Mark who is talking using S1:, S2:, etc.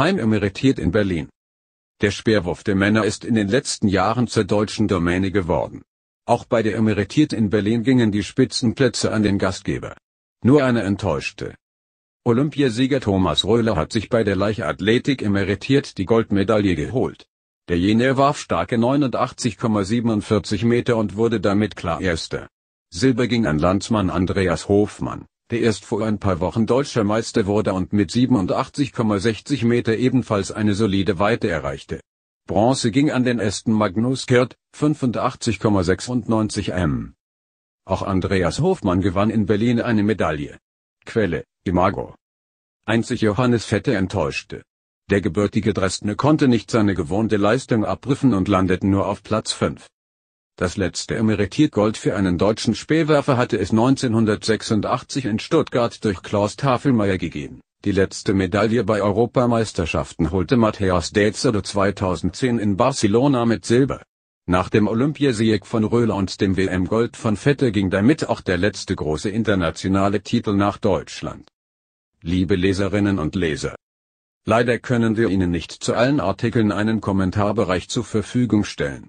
S1: Heim emeritiert in Berlin. Der Speerwurf der Männer ist in den letzten Jahren zur deutschen Domäne geworden. Auch bei der Emeritiert in Berlin gingen die Spitzenplätze an den Gastgeber. Nur eine enttäuschte. Olympiasieger Thomas Röhler hat sich bei der Leichtathletik emeritiert die Goldmedaille geholt. Der Jene warf starke 89,47 Meter und wurde damit klar Erster. Silber ging an Landsmann Andreas Hofmann, der erst vor ein paar Wochen deutscher Meister wurde und mit 87,60 Meter ebenfalls eine solide Weite erreichte. Bronze ging an den Ästen Magnus Kert, 85,96 m. Auch Andreas Hofmann gewann in Berlin eine Medaille. Quelle, Imago. Einzig Johannes Vetter enttäuschte. Der gebürtige Dresdner konnte nicht seine gewohnte Leistung abrufen und landete nur auf Platz 5. Das letzte Emeritiergold für einen deutschen Spähwerfer hatte es 1986 in Stuttgart durch Klaus Tafelmeier gegeben. Die letzte Medaille bei Europameisterschaften holte Matthäus Dezerdo 2010 in Barcelona mit Silber. Nach dem Olympiasieg von Röhler und dem WM-Gold von Vetter ging damit auch der letzte große internationale Titel nach Deutschland. Liebe Leserinnen und Leser, leider können wir Ihnen nicht zu allen Artikeln einen Kommentarbereich zur Verfügung stellen.